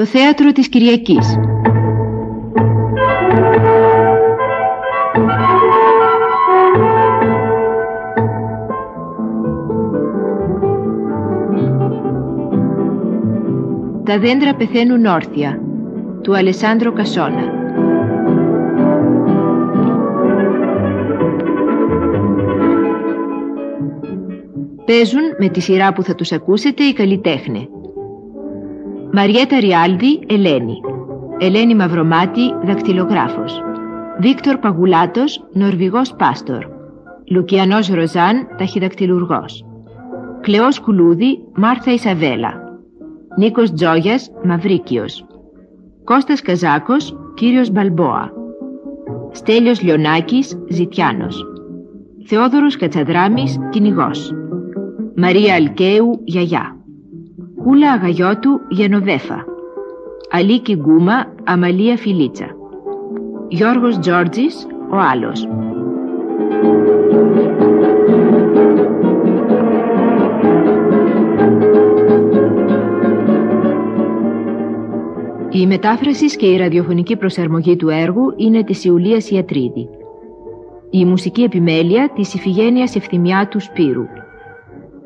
το θέατρο της Κυριακής. «Τα δέντρα πεθαίνουν όρθια» του Αλεσάνδρο Κασόνα. Παίζουν με τη σειρά που θα τους ακούσετε οι καλλιτέχνε. Μαριέτα Ριάλδη, Ελένη. Ελένη Μαυρομάτη, δακτυλογράφος. Βίκτορ Παγουλάτος, νορβηγός πάστορ. Λουκιανός Ροζάν, ταχυδακτυλουργός. Κλεός Κουλούδη, Μάρθα Ισαβέλα. Νίκος Τζόγιας, Μαυρίκιος. Κώστας Καζάκος, κύριος Μπαλμπόα. Στέλιος Λιονάκης, Ζητιάνος. Θεόδωρος Κατσαδράμης, κυνηγός. Μαρία Αλκαίου, γιαγιά. Ούλα Αγαγιώτου Γενοβέφα Αλίκη Γκούμα Αμαλία Φιλίτσα Γιώργος Τζόρτζης Ο Άλλος Η μετάφρασης και η ραδιοφωνική προσαρμογή του έργου είναι της Ιουλίας Ιατρίδη. Η μουσική επιμέλεια της Ιφηγένειας Ευθυμιάτου Σπύρου.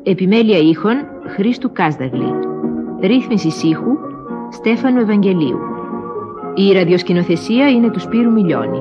Επιμέλεια ήχων Χρήστου Κάσδαγλη. Ρύθμιση ήχου Στέφανο Ευαγγελίου. Η ραδιοσκηνοθεσία είναι του Σπύρου Μιλιώνη.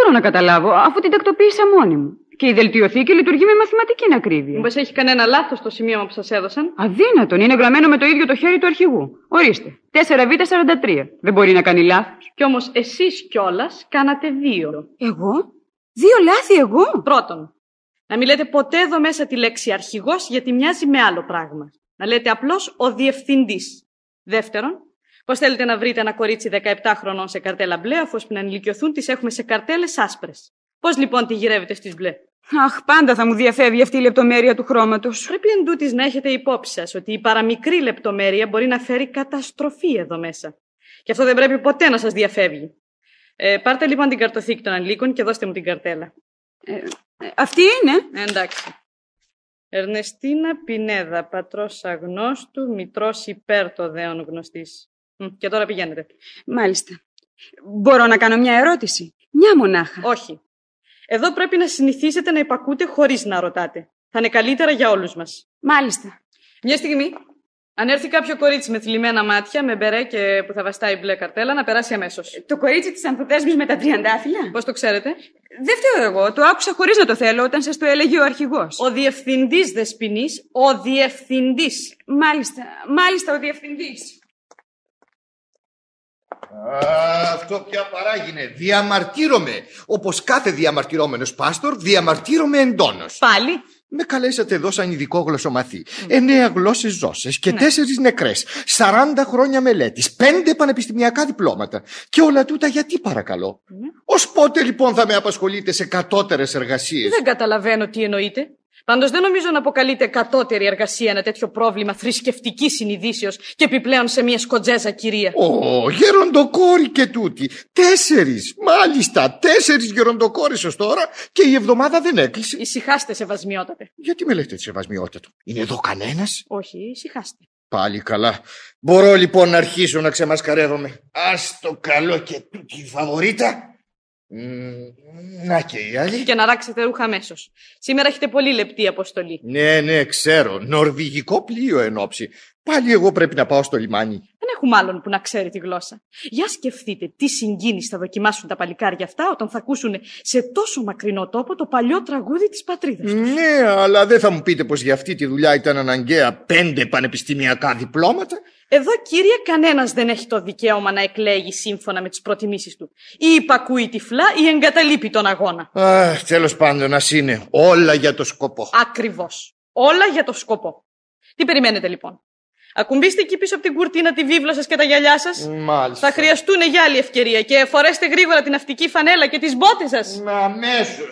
μπορώ να καταλάβω, αφού την τακτοποίησα μόνη μου. Και η δελτιοθήκη λειτουργεί με μαθηματική ακρίβεια. Μήπως έχει κανένα λάθος το σημείωμα που σας έδωσαν. Αδύνατον, είναι γραμμένο με το ίδιο το χέρι του αρχηγού. Ορίστε. 4β43. Δεν μπορεί να κάνει λάθος. Κι όμως εσείς κιόλας κάνατε δύο. Εγώ? Δύο λάθη εγώ. Πρώτον, να μην λέτε ποτέ εδώ μέσα τη λέξη αρχηγός γιατί μοιάζει με άλλο πράγμα. Να λέτε απλώς ο διευθυντής. Δεύτερον, Πώς θέλετε να βρείτε ένα κορίτσι 17 χρονών σε καρτέλα μπλε, αφού πριν ανηλικιωθούν τις έχουμε σε καρτέλες άσπρες. Πώς λοιπόν τη γυρεύετε στις μπλε. Αχ, πάντα θα μου διαφεύγει αυτή η λεπτομέρεια του χρώματος. Πρέπει εν τούτης να έχετε υπόψη σας ότι η παραμικρή λεπτομέρεια μπορεί να φέρει καταστροφή εδώ μέσα. Και αυτό δεν πρέπει ποτέ να σας διαφεύγει. Ε, πάρτε λοιπόν την καρτοθήκη των ανηλίκων και δώστε μου την καρτέλα. Ε, ε αυτή είναι. Ε, εντάξει. Ερνεστίνα Πινέδα, πατρός αγνώστου, μητρός υπέρ το δέον γνωστής. Και τώρα πηγαίνετε. Μάλιστα. Μπορώ να κάνω μια ερώτηση. Μια μονάχα. Όχι. Εδώ πρέπει να συνηθίσετε να υπακούτε χωρίς να ρωτάτε. Θα είναι καλύτερα για όλους μας. Μάλιστα. Μια στιγμή. Αν έρθει κάποιο κορίτσι με θλιμμένα μάτια, με μπερέ και που θα βαστάει μπλε καρτέλα, να περάσει αμέσως. Ε, το κορίτσι της ανθοδέσμη με τα τριαντάφυλλα. Πώς το ξέρετε. Δεν φταίω εγώ. Το άκουσα χωρίς να το θέλω όταν σας το έλεγε ο αρχηγός. Ο διευθυντής δεσπινή. Ο διευθυντής. Μάλιστα. Μάλιστα, ο διευθυντής αυτό πια παράγεινε Διαμαρτύρομαι. Όπως κάθε διαμαρτυρόμενο πάστορ, διαμαρτύρομαι εντόνως. Πάλι. Με καλέσατε εδώ σαν ειδικό γλωσσομαθή. Ναι. Εννέα γλώσσες ζώσες και ναι. τέσσερις νεκρές. Σαράντα χρόνια μελέτης. Πέντε πανεπιστημιακά διπλώματα. Και όλα τούτα γιατί παρακαλώ. Mm. Ναι. Ως πότε λοιπόν θα με απασχολείτε σε κατώτερες εργασίες. Δεν καταλαβαίνω τι εννοείτε. Πάντως δεν νομίζω να αποκαλείται κατώτερη εργασία ένα τέτοιο πρόβλημα θρησκευτικής συνειδήσεως και επιπλέον σε μια σκοτζέζα κυρία. Ω, γεροντοκόρη και τούτη. Τέσσερις, μάλιστα, τέσσερις γεροντοκόρες ως τώρα και η εβδομάδα δεν έκλεισε. Ησυχάστε, σεβασμιότατε. Γιατί με λέτε σεβασμιότατο, Είναι εδώ κανένας. Όχι, ησυχάστε. Πάλι καλά. Μπορώ λοιπόν να αρχίσω να ξεμασκαρεύομαι. Ας το καλό και τούτη φαβορίτα. Να και οι άλλοι. Και να ράξετε ρούχα αμέσως. Σήμερα έχετε πολύ λεπτή αποστολή. Ναι, ναι, ξέρω. Νορβηγικό πλοίο εν ώψη. Πάλι εγώ πρέπει να πάω στο λιμάνι. Δεν έχουμε άλλον που να ξέρει τη γλώσσα. Για σκεφτείτε τι συγκίνηση θα δοκιμάσουν τα παλικάρια αυτά όταν θα ακούσουν σε τόσο μακρινό τόπο το παλιό τραγούδι της πατρίδας τους. Ναι, αλλά δεν θα μου πείτε πως για αυτή τη δουλειά ήταν αναγκαία πέντε πανεπιστημιακά διπλώματα εδώ, κύριε, κανένας δεν έχει το δικαίωμα να εκλέγει σύμφωνα με τις προτιμήσεις του. Ή υπακούει τυφλά ή εγκαταλείπει τον αγώνα. Αχ, τέλος πάντων, ας είναι. Όλα για το σκοπό. Ακριβώς. Όλα για το σκοπό. Τι περιμένετε λοιπόν. Ακουμπήστε εκεί πίσω από την κουρτίνα τη βίβλα σας και τα γυαλιά σας. Μάλιστα. Θα χρειαστούν για άλλη ευκαιρία και φορέστε γρήγορα την αυτική φανέλα και τις μπότες σας. Μα αμέσω.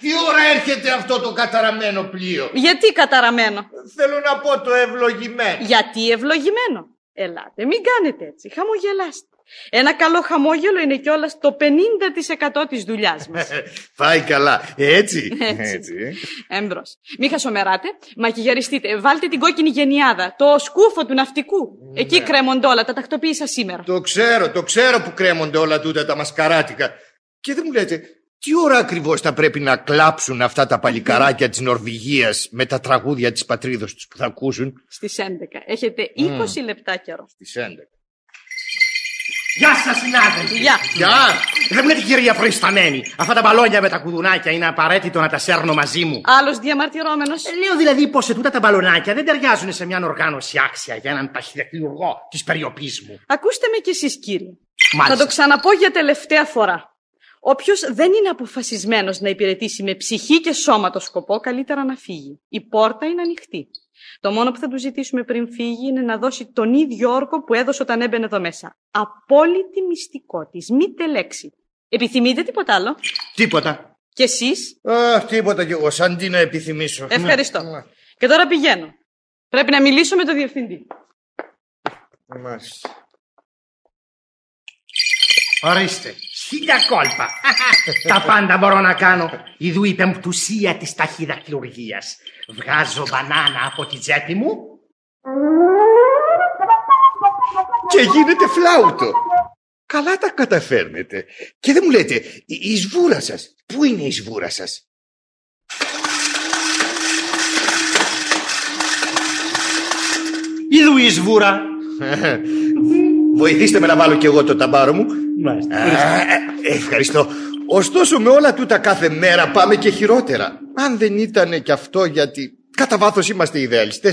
Τι ώρα έρχεται αυτό το καταραμένο πλοίο. Γιατί καταραμένο. Θέλω να πω το ευλογημένο. Γιατί ευλογημένο. Ελάτε, μην κάνετε έτσι. Χαμογελάστε. Ένα καλό χαμόγελο είναι κιόλας το 50% της δουλειάς μας. Πάει καλά. Ε, έτσι. Έτσι. Ε, Έμπρος. μην χασομεράτε, μακιγεριστείτε βάλτε την κόκκινη γενιάδα, το σκούφο του ναυτικού. Ναι. Εκεί κρέμονται όλα, τα τακτοποίησα σήμερα. Το ξέρω, το ξέρω που κρέμονται όλα τούτα τα μασκαράτικα. Και δεν μου λέτε, τι ώρα ακριβώς θα πρέπει να κλάψουν αυτά τα παλικαράκια της Νορβηγίας με τα τραγούδια της πατρίδα τους που θα ακούσουν. Στις 11. Έχετε 20 λεπτά καιρό. Στις 11. Γεια σας, συνάδελφοι! Γεια! Γεια! Δεν μου λέτε κυρία προϊσταμένη! Αυτά τα μπαλόνια με τα κουδουνάκια είναι απαραίτητο να τα σέρνω μαζί μου. Άλλος διαμαρτυρόμενος. Ε, λέω δηλαδή πως σε τούτα τα μπαλονάκια δεν ταιριάζουν σε μια οργάνωση άξια για έναν ταχυδεκλειουργό της περιοπής μου. Ακούστε με κι εσείς, κύριε. Μάλιστα. Θα το ξαναπώ για τελευταία φορά. Όποιος δεν είναι αποφασισμένος να υπηρετήσει με ψυχή και σώμα το σκοπό, καλύτερα να φύγει. Η πόρτα είναι ανοιχτή. Το μόνο που θα του ζητήσουμε πριν φύγει είναι να δώσει τον ίδιο όρκο που έδωσε όταν έμπαινε εδώ μέσα. Απόλυτη μυστικότητα, τη, μη τελεξί. Επιθυμείτε τίποτα άλλο. Τίποτα. Και εσεί. Αχ, τίποτα κι εγώ, σαν τι να επιθυμήσω. Ναι. Ευχαριστώ. Ναι. Και τώρα πηγαίνω. Πρέπει να μιλήσω με τον διευθυντή. Μάλιστα. Ορίστε. Χίλια κόλπα. Τα πάντα μπορώ να κάνω. Ιδού η πεμπτουσία της χειρουργία. Βγάζω μπανάνα από τη τσέπη μου και γίνεται φλάουτο. Καλά τα καταφέρνετε. Και δεν μου λέτε, η σβούρα σας, πού είναι η σβούρα σας. Η η σβούρα. Βοηθήστε με να βάλω και εγώ το ταμπάρο μου. Ε, ευχαριστώ. Ωστόσο με όλα τούτα κάθε μέρα πάμε και χειρότερα αν δεν ήταν και αυτό γιατί κατά βάθος είμαστε ιδεαλιστές,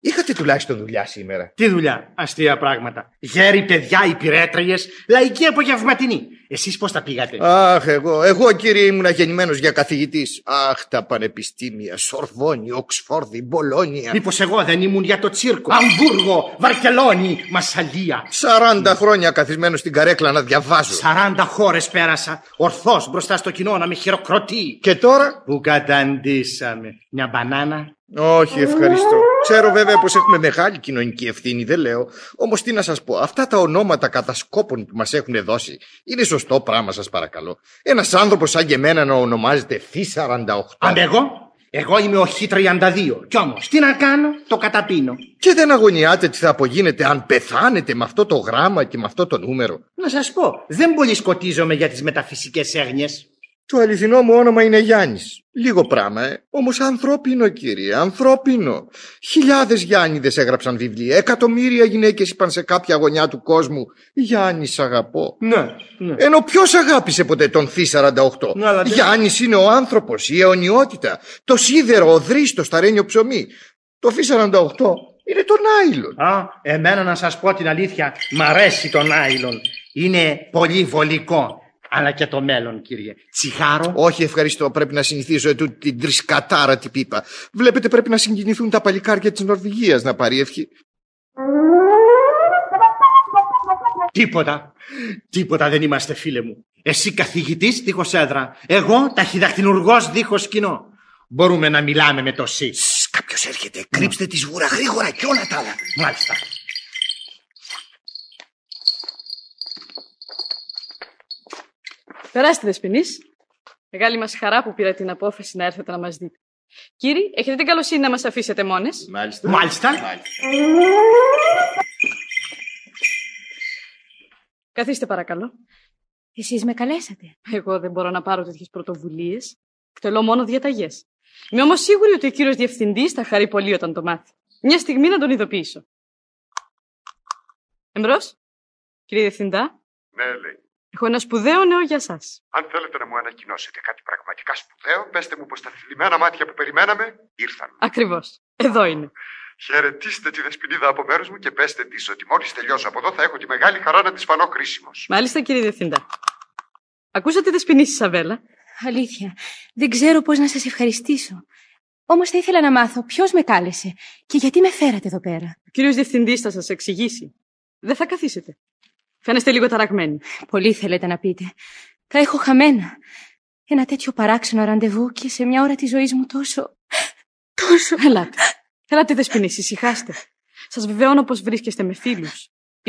Είχατε τουλάχιστον δουλειά σήμερα. Τι δουλειά, αστεία πράγματα. Γέροι, παιδιά, υπηρέτριες, λαϊκή απογευματινή. Εσείς πώς τα πήγατε. Αχ, εγώ. Εγώ, κύριε, ήμουν γεννημένος για καθηγητής. Αχ, τα πανεπιστήμια. Σορβόνη, Οξφόρδη, Μπολόνια. Μήπως εγώ δεν ήμουν για το τσίρκο. Αμβούργο, Βαρκελόνη, Μασαλία. Σαράντα χρόνια καθισμένο στην καρέκλα να διαβάζω. Σαράντα χώρες πέρασα. Ορθώς μπροστά στο κοινό να με χειροκροτεί. Και τώρα. Που καταντήσαμε. Μια μπανάνα. Όχι, ευχαριστώ. Ξέρω βέβαια πως έχουμε μεγάλη κοινωνική ευθύνη, δεν λέω. Όμως τι να σας πω, αυτά τα ονόματα κατασκόπων που μας έχουν δώσει είναι σωστά σωστό πράγμα, σας παρακαλώ. Ένας άνθρωπος σαν και εμένα να ονομάζεται Φ48. Αν εγώ, εγώ είμαι ο Χ32. Κι όμως, τι να κάνω, το καταπίνω. Και δεν αγωνιάτε τι θα απογίνετε αν πεθάνετε με αυτό το γράμμα και με αυτό το νούμερο. Να σας πω, δεν πολύ σκοτίζομαι για τις μεταφυσικές έγνοιες. Το αληθινό μου όνομα είναι Γιάννης. Λίγο πράγμα, ε. Όμως ανθρώπινο κύριε, ανθρώπινο. Χιλιάδες Γιάννηδες έγραψαν βιβλία, εκατομμύρια γυναίκες είπαν σε κάποια γωνιά του κόσμου Γιάννης αγαπώ». Ναι, ναι. Ενώ ποιος αγάπησε ποτέ τον Θ48. Ναι, αλλά... Γιάννης είναι ο άνθρωπος, η αιωνιότητα, το σίδερο, ο δρίστος, τα ψωμί. Το Θ48 είναι το Νάιλον. Α, εμένα να σας πω την αλήθεια, μ' αρέσει τον Νάιλον. Είναι πολύ βολικό αλλά και το μέλλον, κύριε. Τσιγάρο. Όχι, ευχαριστώ. Πρέπει να συνηθίζω Ετού την τρισκατάρα την πίπα. Βλέπετε, πρέπει να συγκινηθούν τα παλικάρια της Νορβηγίας να πάρει ευχή. Τίποτα. Τίποτα δεν είμαστε, φίλε μου. Εσύ καθηγητής δίχως έδρα. Εγώ ταχυδακτηνουργός δίχως κοινό. Μπορούμε να μιλάμε με το ΣΥ. Κάποιος έρχεται. Κρύψτε τη σβούρα γρήγορα και όλα τα άλλα. Μάλιστα. Καλησπέρα στη Μεγάλη μας χαρά που πήρα την απόφαση να έρθετε να μας δείτε. Κύριε, έχετε την καλοσύνη να μας αφήσετε μόνες. Μάλιστα. Μάλιστα. Καθίστε παρακαλώ. Εσείς με καλέσατε. Εγώ δεν μπορώ να πάρω τέτοιες πρωτοβουλίες. Εκτελώ μόνο διαταγές. Είμαι όμως σίγουρη ότι ο κύριος Διευθυντής θα χαρεί πολύ όταν το μάθει. Μια στιγμή να τον ειδοποιήσω. Εμπρός, κύριε Διευθυντά. Ναι, Έχω ένα σπουδαίο νέο για εσά. Αν θέλετε να μου ανακοινώσετε κάτι πραγματικά σπουδαίο, πέστε μου πως τα θλιμμένα μάτια που περιμέναμε ήρθαν. Ακριβώς. Εδώ είναι. Χαιρετίστε τη δεσπινίδα από μέρους μου και πέστε της ότι μόλις τελειώσω από εδώ θα έχω τη μεγάλη χαρά να της φανώ κρίσιμος. Μάλιστα, κύριε Διευθύντα. Ακούσατε δεσπινή, Σαβέλα. Αλήθεια. Δεν ξέρω πώς να σας ευχαριστήσω. Όμως θα ήθελα να μάθω ποιος με κάλεσε και γιατί με φέρατε εδώ πέρα. Ο κύριος Διευθυντής θα σας εξηγήσει. Δεν θα καθίσετε. Φαίνεστε λίγο ταραγμένοι. Πολύ θέλετε να πείτε. Τα έχω χαμένα. Ένα τέτοιο παράξενο ραντεβού και σε μια ώρα της ζωής μου τόσο. τόσο. Ελάτε. Ελάτε, δεσπινή, ησυχάστε. Σας βεβαιώνω πως βρίσκεστε με φίλους.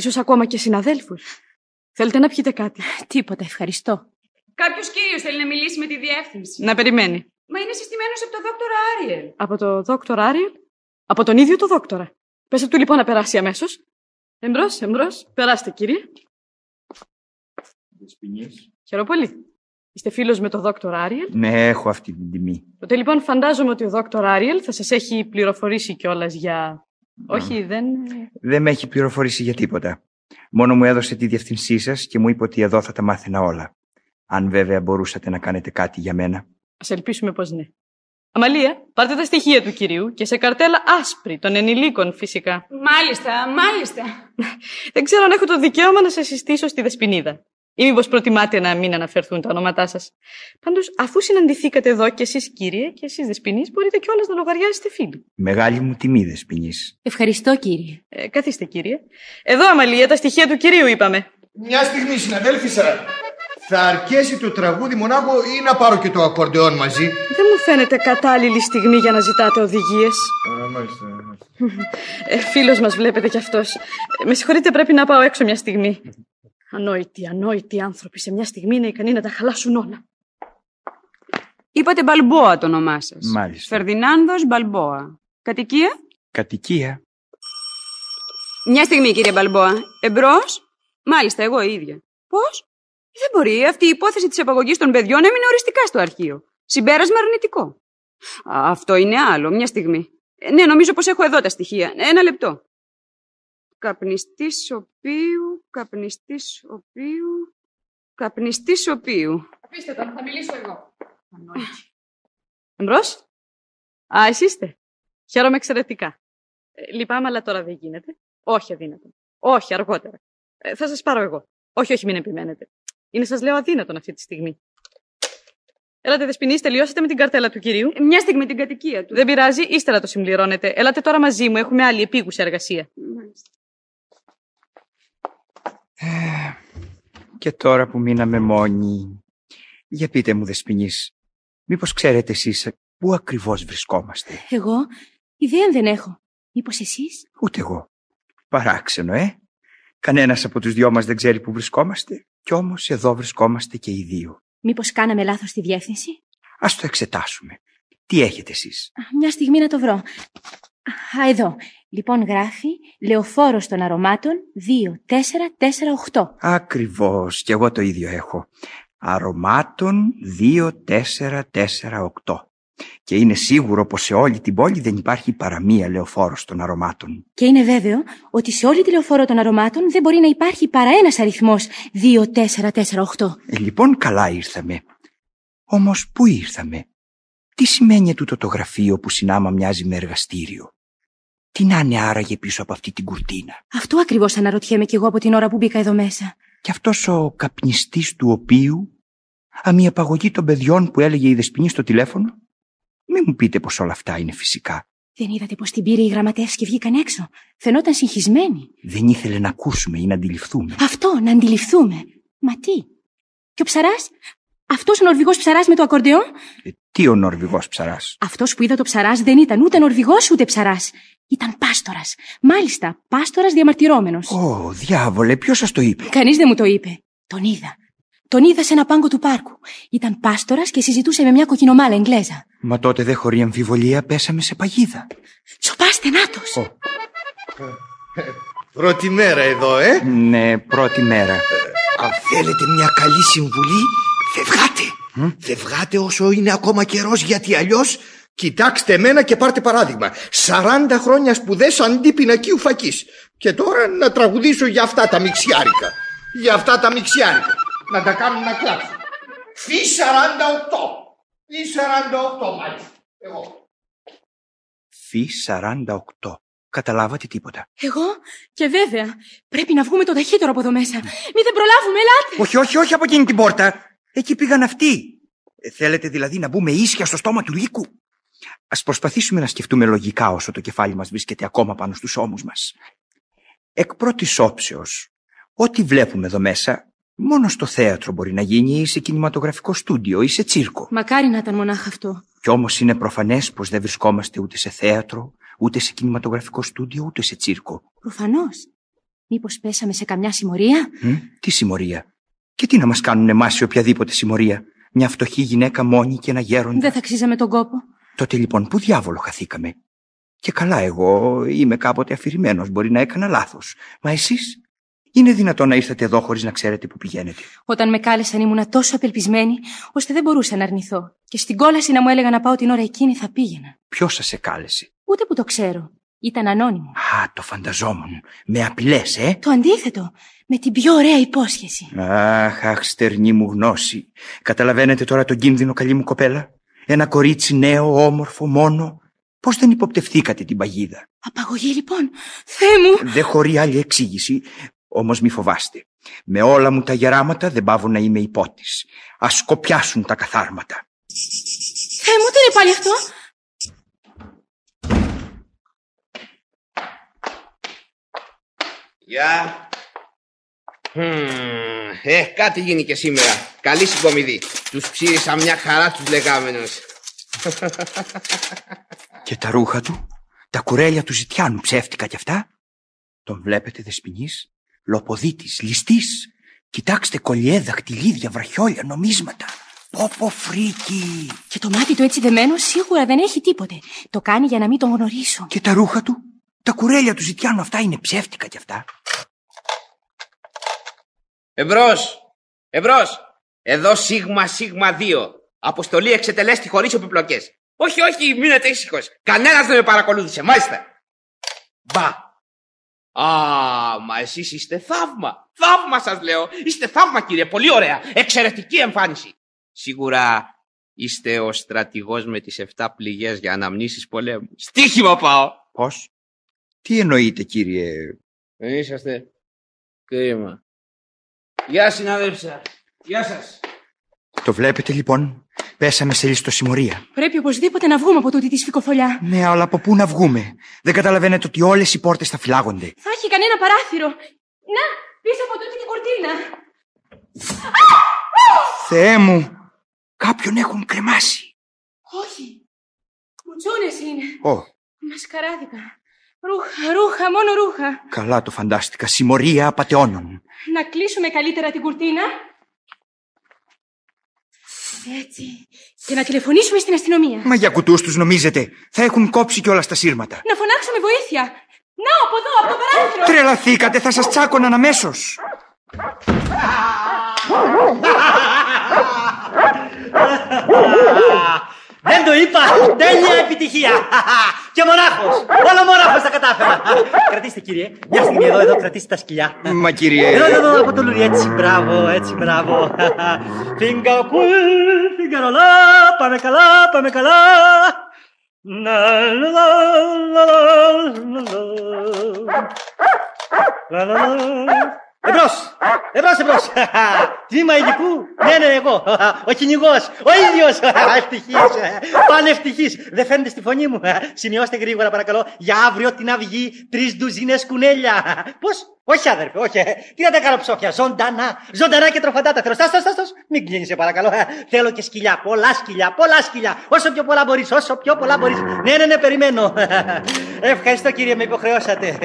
σω ακόμα και συναδέλφους. Θέλετε να πιείτε κάτι. Τίποτα, ευχαριστώ. Κάποιος κύριος θέλει να μιλήσει με τη διεύθυνση. Να περιμένει. Μα είναι συστημένος από τον δόκτωρα Άριελ. Από τον δόκτωρα Άριελ. Από τον ίδιο τον δόκτωρα. Πέστε του λοιπόν να περάσει αμέσως. Εμπρός, εμπρός. Περάστε, κύριε τη ποινή. Χαίρομαι πολύ. Είστε φίλος με τον Δόκτωρ Άριελ. Ναι, έχω αυτή την τιμή. Τότε λοιπόν φαντάζομαι ότι ο Δόκτωρ Άριελ θα σας έχει πληροφορήσει κιόλας για. Όχι, δεν. Δεν με έχει πληροφορήσει για τίποτα. Μόνο μου έδωσε τη διευθυνσή σας και μου είπε ότι εδώ θα τα μάθαινα όλα. Αν βέβαια μπορούσατε να κάνετε κάτι για μένα. Ας ελπίσουμε πως ναι. Αμαλία, πάρτε τα στοιχεία του κυρίου και σε καρτέλα άσπρη, των ενηλίκων φυσικά. Μάλιστα, μάλιστα. Δεν ξέρω αν έχω το δικαίωμα να σε συστήσω στη δεσπινίδα. Ή μήπως προτιμάτε να μην αναφερθούν τα ονόματά σας. Πάντως, αφού συναντηθήκατε εδώ και εσείς, κύριε, και εσείς, Δεσπινή, μπορείτε κιόλας να λογαριάσετε φίλοι. Μεγάλη μου τιμή, Δεσπινή. Ευχαριστώ, κύριε. Ε, καθίστε, κύριε. Εδώ, Αμαλία, τα στοιχεία του κυρίου, είπαμε. Μια στιγμή, συναδέλφισα. Θα αρκέσει το τραγούδι μονάχο ή να πάρω και το ακορντεόν μαζί. Δεν μου φαίνεται κατάλληλη στιγμή για να ζητάτε οδηγίες. Ε, ε Φίλος μας, βλέπετε κι αυτός. Ε, με συγχωρείτε, πρέπει να πάω έξω μια στιγμή. Ανόητοι, ανόητοι άνθρωποι σε μια στιγμή είναι ικανοί να τα χαλάσουν όλα. Είπατε Μπαλμπόα το όνομά σας. Μάλιστα. Φερδινάνδος Μπαλμπόα. Κατοικία. Κατοικία. Μια στιγμή, κύριε Μπαλμπόα. Εμπρός. Μάλιστα, εγώ η ίδια. Πώς. Δεν μπορεί. Αυτή η υπόθεση της απαγωγής των παιδιών έμεινε οριστικά στο αρχείο. Συμπέρασμα αρνητικό. Αυτό είναι άλλο. Μια στιγμή. Ε, ναι, νομίζω πως έχω εδώ τα στοιχεία. Ένα λεπτό. Καπνιστής οποίου, καπνιστής οποίου, καπνιστής οποίου. Αφήστε το, θα μιλήσω εγώ. Εμπρός. Α, εσείς είστε. Χαίρομαι εξαιρετικά. Ε, λυπάμαι, αλλά τώρα δεν γίνεται. Όχι αδύνατο. Όχι, αργότερα. Ε, θα σας πάρω εγώ. Όχι, όχι, μην επιμένετε. Είναι, σας λέω, αδύνατον αυτή τη στιγμή. Έλατε, δεσποινή, τελειώσατε με την καρτέλα του κυρίου. Ε, μια στιγμή την κατοικία του. Δεν πειράζει, ύστερα το συμπληρώνετε. Έλατε τώρα μαζί μου, έχουμε άλλη επίγουσα εργασία. Μάλιστα. Και τώρα που μείναμε μόνοι, για πείτε μου Δεσποινής, μήπως ξέρετε εσείς πού ακριβώς βρισκόμαστε. Εγώ ιδέα δεν έχω. Μήπως εσείς. Ούτε εγώ. Παράξενο, ε. Κανένας από τους δυο μας δεν ξέρει πού βρισκόμαστε. Κι όμως εδώ βρισκόμαστε και οι δύο. Μήπως κάναμε λάθος τη διεύθυνση. Ας το εξετάσουμε. Τι έχετε εσείς. Μια στιγμή να το βρω. Α, εδώ. Λοιπόν, γράφει λεωφόρος των αρωμάτων 2448. Ακριβώς. Κι εγώ το ίδιο έχω. Αρωμάτων 2448. Και είναι σίγουρο πως σε όλη την πόλη δεν υπάρχει παρά μία λεωφόρος των αρωμάτων. Και είναι βέβαιο ότι σε όλη τη λεωφόρο των αρωμάτων δεν μπορεί να υπάρχει παρά ένας αριθμός 2448. Ε, λοιπόν, καλά ήρθαμε. Όμως πού ήρθαμε. Τι σημαίνει τούτο το γραφείο που συνάμα μοιάζει με εργαστήριο. Τι να είναι άραγε πίσω από αυτή την κουρτίνα. Αυτό ακριβώς αναρωτιέμαι κι εγώ από την ώρα που μπήκα εδώ μέσα. Κι αυτός ο καπνιστής του οποίου. αμοιεπαγωγή των παιδιών που έλεγε η δεσπινή στο τηλέφωνο. Μην μου πείτε πως όλα αυτά είναι φυσικά. Δεν είδατε πως την πήρε η γραμματεύση και βγήκαν έξω. Φαινόταν συγχυσμένη. Δεν ήθελε να ακούσουμε ή να αντιληφθούμε. Αυτό, να αντιληφθούμε. Μα τι. Και ο ψαράς. Αυτός ο Νορβηγός ψαράς με το ακορντεόν. Ε, τι ο Νορβηγός ψαράς. Αυτός που είδα το ψαράς δεν ήταν ούτε Νορβηγός ούτε ψαράς. Ήταν πάστορας. Μάλιστα, πάστορας διαμαρτυρόμενος. Ω, διάβολε, ποιος σας το είπε. Κανείς δεν μου το είπε. Τον είδα. Τον είδα σε ένα πάγκο του πάρκου. Ήταν πάστορας και συζητούσε με μια κοκκινομάλα Εγγλέζα. Μα τότε δεν χωρεί αμφιβολία, πέσαμε σε παγίδα. Σοπάστε να Πρώτη μέρα εδώ, ε! Ναι, πρώτη μέρα. αν θέλετε μια καλή συμβουλή, φευγά δεν βγάτε όσο είναι ακόμα καιρός, γιατί αλλιώς. Κοιτάξτε μένα και πάρτε παράδειγμα. 40 χρόνια σπουδές αντί πινακίου φακή. Και τώρα να τραγουδήσω για αυτά τα μυξιάρικα. Για αυτά τα μιξιάρικα. Να τα κάνουν να κλάψουν. Φι 48. Φι 48, μάλιστα. Εγώ. Φι 48. Καταλάβατε τίποτα. Εγώ και βέβαια. Πρέπει να βγούμε το ταχύτερο από εδώ μέσα. Μην δεν προλάβουμε, ελάτε. Όχι, όχι, όχι από εκείνη την πόρτα. Εκεί πήγαν αυτοί. Ε, θέλετε δηλαδή να μπούμε ίσια στο στόμα του λύκου. Ας προσπαθήσουμε να σκεφτούμε λογικά όσο το κεφάλι μας βρίσκεται ακόμα πάνω στους ώμους μας. Εκ πρώτης όψεως, ό,τι βλέπουμε εδώ μέσα, μόνο στο θέατρο μπορεί να γίνει ή σε κινηματογραφικό στούντιο ή σε τσίρκο. Μακάρι να ήταν μονάχα αυτό. Κι όμως είναι προφανές πως δεν βρισκόμαστε ούτε σε θέατρο, ούτε σε κινηματογραφικό στούντιο, ούτε σε τσίρκο. Προφανώς. Μήπως πέσαμε σε καμιά συμμορία. τι συμμορία. Και τι να μας κάνουν εμά σε οποιαδήποτε συμμορία. Μια φτωχή γυναίκα μόνη και ένα γέροντα. Δεν θα αξίζαμε τον κόπο. Τότε λοιπόν, πού διάβολο χαθήκαμε. Και καλά, εγώ είμαι κάποτε αφηρημένος. Μπορεί να έκανα λάθος. Μα εσείς. Είναι δυνατόν να ήρθατε εδώ χωρίς να ξέρετε που πηγαίνετε. Όταν με κάλεσαν, ήμουνα τόσο απελπισμένη, ώστε δεν μπορούσα να αρνηθώ. Και στην κόλαση να μου έλεγα να πάω την ώρα εκείνη, θα πήγαινα. Ποιος σας εκάλεσε. Ούτε που το ξέρω. Ήταν ανώνυμο. Α, το φανταζόμουν. Με απειλέ, ε. Το αντίθετο με την πιο ωραία υπόσχεση. Αχ, αχ, στερνή μου γνώση. Καταλαβαίνετε τώρα τον κίνδυνο, καλή μου κοπέλα. Ένα κορίτσι νέο, όμορφο, μόνο. Πώς δεν υποπτευθήκατε την παγίδα. Απαγωγή λοιπόν, Θεέ μου. Δεν χωρεί άλλη εξήγηση, όμως μη φοβάστε. Με όλα μου τα γεράματα δεν πάβω να είμαι υπότης. Ας κοπιάσουν τα καθάρματα. Θεέ μου, τι είναι πάλι αυτό. Γεια, ε, κάτι γίνει και σήμερα. Καλή συγκομιδή. Τους ψήρισα μια χαρά τους λεγάμενους. Και τα ρούχα του, τα κουρέλια του ζητιάνου ψεύτικα κι αυτά. Τον βλέπετε δεσποινής, λοποδίτης, ληστής. Κοιτάξτε κολλιέδα, δαχτυλίδια, βραχιόλια, νομίσματα. Πόπο φρίκι. Και το μάτι του έτσι δεμένο σίγουρα δεν έχει τίποτε. Το κάνει για να μην τον γνωρίσω. Και τα ρούχα του, τα κουρέλια του ζητιάνου αυτά είναι ψεύτικα κι αυτά. Εμπρός! Εμπρός! εδώ σίγμα σίγμα δύο. Αποστολή εξετελέστη χωρίς επιπλοκές. Όχι, όχι, μείνετε ήσυχος. Κανένας δεν με παρακολούθησε, μάλιστα. Μπα. Α, μα εσείς είστε θαύμα. Θαύμα σας λέω. Είστε θαύμα κύριε, πολύ ωραία. Εξαιρετική εμφάνιση. Σίγουρα είστε ο στρατηγός με τις 7 πληγές για αναμνήσεις πολέμου. Στίχημα πάω. Πώς? Τι εννοείτε κύριε. Δεν είσαστε. Κρίμα. Γεια συνάδελφια. Γεια σας. Το βλέπετε λοιπόν. Πέσαμε σε ληστοσημωρία. Πρέπει οπωσδήποτε να βγούμε από τούτη τη σφικοφολιά. Ναι, αλλά από πού να βγούμε. Δεν καταλαβαίνετε ότι όλες οι πόρτες θα φυλάγονται. Θα έχει κανένα παράθυρο. Να, πίσω από τούτη την κουρτίνα. Θεέ μου, κάποιον έχουν κρεμάσει. Όχι. Κουτσούνες είναι. Ω. Μασκαράδικα. Ρούχα, ρούχα, μόνο ρούχα. Καλά το φαντάστηκα. Συμμορία απαταιώνων. Να κλείσουμε καλύτερα την κουρτίνα. Έτσι. Και να τηλεφωνήσουμε στην αστυνομία. Μα για κουτούς τους νομίζετε. Θα έχουν κόψει κιόλας τα σύρματα. Να φωνάξουμε βοήθεια. Να, από εδώ, από το παράθυρο. Τρελαθήκατε, θα σας τσάκωναν αμέσως. Δεν το είπα! Τέλεια επιτυχία! Και μονάχος! Όλο μονάχος τα κατάφερα! Κρατήστε, κύριε. Μια στιγμή εδώ, εδώ, κρατήστε τα σκυλιά. Μα κύριε. Εδώ, εδώ, από το λουρί. Έτσι, μπράβο, έτσι, μπράβο. Φίγκα κουλ, Πάμε καλά, πάμε καλά. Εμπρός! Εμπρός εμπρός. Τι ειδικού! Ναι, ναι, εγώ! Ο κυνηγός! Ο ίδιος! Ευτυχής! Πανευτυχής! Δεν φαίνεται στη φωνή μου! Σημειώστε γρήγορα, παρακαλώ, για αύριο την αυγή τρεις ντουζίνες κουνέλια! Πώς? Όχι, αδερφέ, όχι. Τι να τα κάνω ψόφια, ζωντανά. Ζωντανά και τροφαντά τα θέλω. Στάστα, στάστα. Μην κλείνεις, παρακαλώ. Θέλω και σκυλιά, πολλά σκυλιά, πολλά σκυλιά. Όσο πιο πολλά μπορείς, όσο πιο πολλά μπορείς. Ναι, ναι, ναι, περιμένω. Ευχαριστώ, κύριε, με υποχρεώσατε.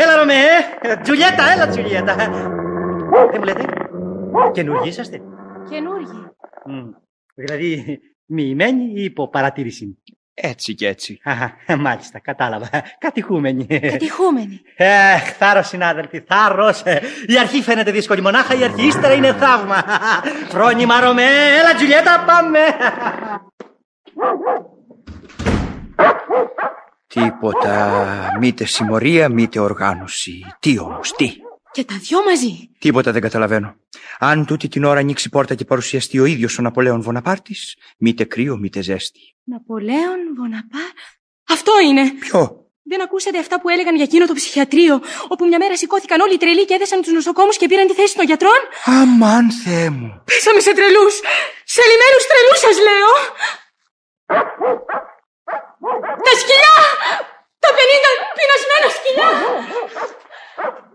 Έλα ρε Τζουλιέτα, έλα Τζουλιέτα. Δεν μου λέτε, καινούργοι είσαστε. και έτσι. Μάλιστα, Δηλαδή, μοιημένοι ή υπό παρατήρηση. Έτσι και έτσι. Α, μάλιστα, κατάλαβα. Κατηχούμενη. Κατηχούμενη. Εχ, θάρρος, συνάδελφοι, θάρρος. Η αρχή φαίνεται καταλαβα κατηχουμενοι κατηχουμενοι εχ μονάχα, η αρχή ύστερα είναι θαύμα. Φρόνημα Ρωμέ, έλα Τζουλιέτα, πάμε. Τίποτα, μήτε συμμορία, μήτε οργάνωση. Τι όμως, τι. Και τα δυο μαζί. Τίποτα δεν καταλαβαίνω. Αν τούτη την ώρα ανοίξει πόρτα και παρουσιαστεί ο ίδιος ο Ναπολέον Βοναπάρτης, μήτε κρύο, μήτε ζέστη. Ναπολέον Βοναπάρ. Αυτό είναι. Ποιο. Δεν ακούσατε αυτά που έλεγαν για εκείνο το ψυχιατρίο, όπου μια μέρα σηκώθηκαν όλοι οι τρελοί και έδεσαν τους νοσοκόμους και πήραν τη θέση των γιατρών. Αμάν μου. Πέσαμε σε τρελούς. Σε λιμένους τρελούς, σας λέω. Τα σκυλιά! Τα 50 πεινασμένα σκυλιά!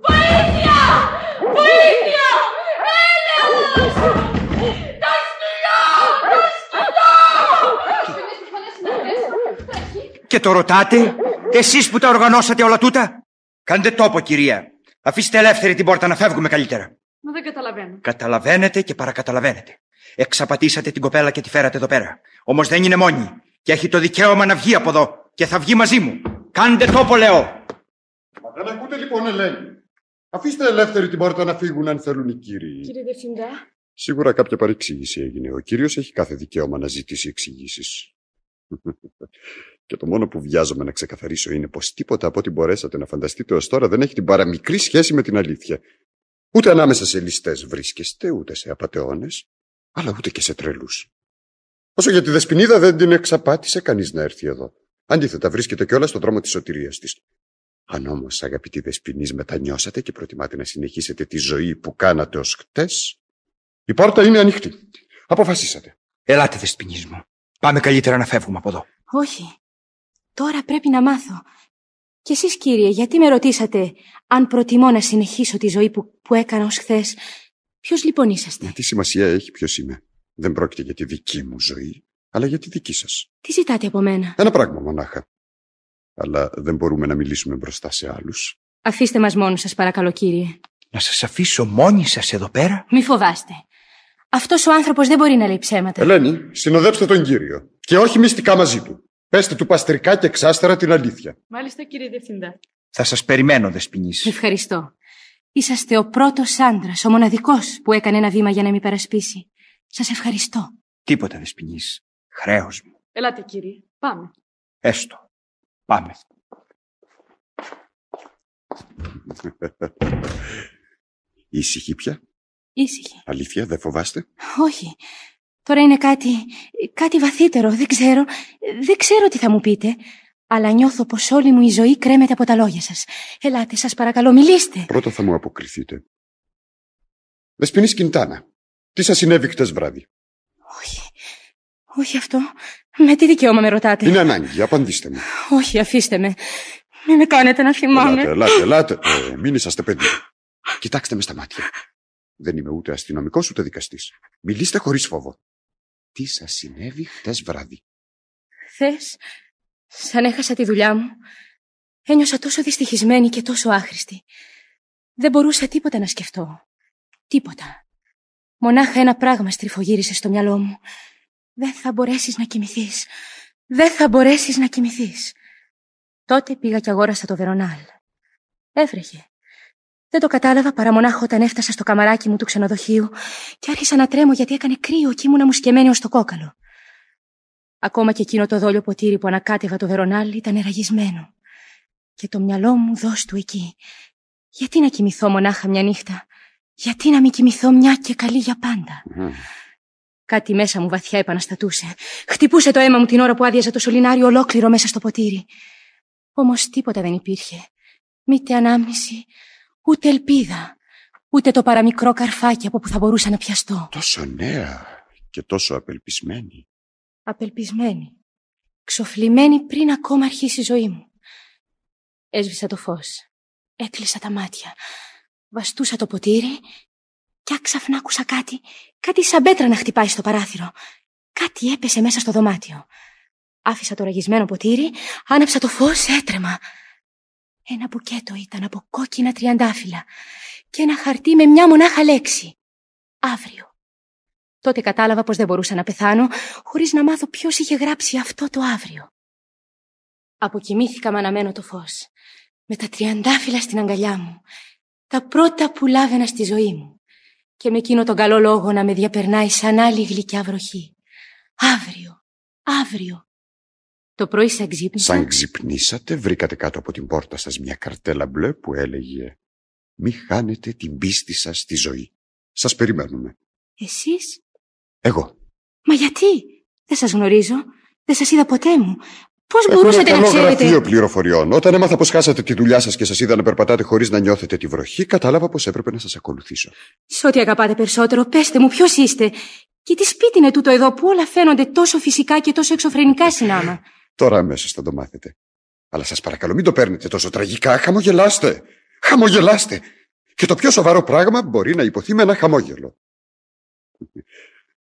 Βοήθεια! Βοήθεια! Έλεος! Τα σκυλιά! Τα σκυλιά! Και το ρωτάτε, εσείς που τα οργανώσατε όλα τούτα. Κάντε τόπο, κυρία. Αφήστε ελεύθερη την πόρτα να φεύγουμε καλύτερα. Μα δεν καταλαβαίνω. Καταλαβαίνετε και παρακαταλαβαίνετε. Εξαπατήσατε την κοπέλα και τη φέρατε εδώ πέρα. Όμως δεν είναι μόνη και έχει το δικαίωμα να βγει από εδώ και θα βγει μαζί μου. Κάντε τόπο, λέω. Μα δεν ακούτε λοιπόν, Ελένη. Αφήστε ελεύθερη την πόρτα να φύγουν αν θέλουν οι κύριοι. Κύριε Δευθυντά. Σίγουρα κάποια παρεξήγηση έγινε. Ο κύριος έχει κάθε δικαίωμα να ζητήσει εξηγήσεις. και το μόνο που βιάζομαι να ξεκαθαρίσω είναι πως τίποτα από ό,τι μπορέσατε να φανταστείτε ως τώρα δεν έχει την παραμικρή σχέση με την αλήθεια. Ούτε ανάμεσα σε ληστές βρίσκεστε, ούτε σε απαταιώνες, αλλά ούτε και σε τρελούς. Όσο για τη δεσπινίδα δεν την εξαπάτησε κανείς να έρθει εδώ. Αντίθετα βρίσκεται κιόλας στον δρόμο της σωτηρίας της. Αν όμως αγαπητοί Δεσποινείς μετανιώσατε και προτιμάτε να συνεχίσετε τη ζωή που κάνατε ως χτες, η πόρτα είναι ανοιχτή. Αποφασίσατε. Ελάτε Δεσποινείς μου. Πάμε καλύτερα να φεύγουμε από εδώ. Όχι. Τώρα πρέπει να μάθω. Και εσείς, κύριε, γιατί με ρωτήσατε αν προτιμώ να συνεχίσω τη ζωή που, έκανα ως χθες, ποιος λοιπόν είσαστε. τι σημασία έχει ποιος είμαι. Δεν πρόκειται για τη δική μου ζωή, αλλά για τη δική σας. Τι ζητάτε από μένα. Ένα πράγμα μονάχα. Αλλά δεν μπορούμε να μιλήσουμε μπροστά σε άλλους. Αφήστε μας μόνοι σας, παρακαλώ, κύριε. Να σας αφήσω μόνοι σας εδώ πέρα. Μη φοβάστε. Αυτός ο άνθρωπος δεν μπορεί να λέει ψέματα. Ελένη, συνοδέψτε τον κύριο. Και όχι μυστικά μαζί του. Πέστε του παστρικά και εξάστερα την αλήθεια. Μάλιστα, κύριε Διευθυντά. Θα σας περιμένω, Δεσπινή. Ευχαριστώ. Είσαστε ο πρώτος άντρας, ο μοναδικός που έκανε ένα βήμα για να με περασπίσει. Σας ευχαριστώ. Τίποτα, Δεσποινής. Χρέος μου. Ελάτε, κύριε. Πάμε. Έστω. Πάμε. Ήσυχη πια. Ήσυχη. Αλήθεια, δεν φοβάστε. Όχι. Τώρα είναι κάτι, κάτι βαθύτερο. Δεν ξέρω, δεν ξέρω τι θα μου πείτε. Αλλά νιώθω πως όλη μου η ζωή κρέμεται από τα λόγια σας. Ελάτε, σας παρακαλώ, μιλήστε. Πρώτα θα μου αποκριθείτε. Δεσποινής Κιντάνα, τι σας συνέβη χτες βράδυ. Όχι. Όχι αυτό. Με τι δικαίωμα με ρωτάτε. Είναι ανάγκη. Απαντήστε με. Όχι, αφήστε με. Μην με κάνετε να θυμάμαι. Ελάτε, ελάτε, ελάτε. Ε, μην είσαστε παιδί. Κοιτάξτε με στα μάτια. Δεν είμαι ούτε αστυνομικός ούτε δικαστής. Μιλήστε χωρίς φόβο. Τι σας συνέβη χτες βράδυ. Χθες, σαν έχασα τη δουλειά μου, ένιωσα τόσο δυστυχισμένη και τόσο άχρηστη. Δεν μπορούσα τίποτα να σκεφτώ. Τίποτα. Μονάχα ένα πράγμα στριφογύρισε στο μυαλό μου. Δεν θα μπορέσεις να κοιμηθείς. Δεν θα μπορέσεις να κοιμηθείς. Τότε πήγα και αγόρασα το Βερονάλ. Έφρεχε. Δεν το κατάλαβα παρά μονάχα όταν έφτασα στο καμαράκι μου του ξενοδοχείου και άρχισα να τρέμω γιατί έκανε κρύο και ήμουνα μου σκεμμένη ως το κόκαλο. Ακόμα και εκείνο το δόλιο ποτήρι που ανακάτευα το Βερονάλ ήταν εραγισμένο. Και το μυαλό μου δώσ' του εκεί. Γιατί να κοιμηθώ μονάχα μια νύχτα. Γιατί να μην κοιμηθώ μια και καλή για πάντα. Κάτι μέσα μου βαθιά επαναστατούσε. Χτυπούσε το αίμα μου την ώρα που άδειαζα το σωληνάρι ολόκληρο μέσα στο ποτήρι. Όμως τίποτα δεν υπήρχε. Μήτε ανάμνηση, ούτε ελπίδα, ούτε το παραμικρό καρφάκι από που θα μπορούσα να πιαστώ. Τόσο νέα και τόσο απελπισμένη. Απελπισμένη. Ξοφλημένη πριν ακόμα αρχίσει η ζωή μου. Έσβησα το φως. Έκλεισα τα μάτια. Βαστούσα το ποτήρι και άξαφνα άκουσα κάτι, κάτι σαν πέτρα να χτυπάει στο παράθυρο. Κάτι έπεσε μέσα στο δωμάτιο. Άφησα το ραγισμένο ποτήρι, άναψα το φως, έτρεμα. Ένα μπουκέτο ήταν από κόκκινα τριαντάφυλλα και ένα χαρτί με μια μονάχα λέξη. Αύριο. Τότε κατάλαβα πως δεν μπορούσα να πεθάνω χωρίς να μάθω ποιος είχε γράψει αυτό το αύριο. Αποκοιμήθηκα με αναμένο το φως, με τα τριαντάφυλλα στην αγκαλιά μου τα πρώτα που λάβαινα στη ζωή μου και με εκείνο τον καλό λόγο να με διαπερνάει σαν άλλη γλυκιά βροχή. Αύριο, αύριο. Το πρωί σαν ξύπνησα. Σαν ξυπνήσατε, βρήκατε κάτω από την πόρτα σας μια καρτέλα μπλε που έλεγε «Μη χάνετε την πίστη σας στη ζωή. Σας περιμένουμε». Εσείς? Εγώ. Μα γιατί? Δεν σας γνωρίζω. Δεν σας είδα ποτέ μου. Πώς μπορούσατε καλό να ξέρετε. Ένα γραφείο πληροφοριών. Όταν έμαθα πω μπορουσατε να ξερετε ενα γραφειο πληροφοριων οταν εμαθα πως χασατε τη δουλειά σας και σας είδα να περπατάτε χωρίς να νιώθετε τη βροχή, κατάλαβα πως έπρεπε να σας ακολουθήσω. Σε ό,τι αγαπάτε περισσότερο, πέστε μου ποιος είστε. Και τι σπίτι είναι τούτο εδώ που όλα φαίνονται τόσο φυσικά και τόσο εξωφρενικά συνάμα. Τώρα αμέσως θα το μάθετε. Αλλά σας παρακαλώ, μην το παίρνετε τόσο τραγικά. Χαμογελάστε. Χαμογελάστε. Και το πιο σοβαρό πράγμα μπορεί να υποθεί με ένα χαμόγελο.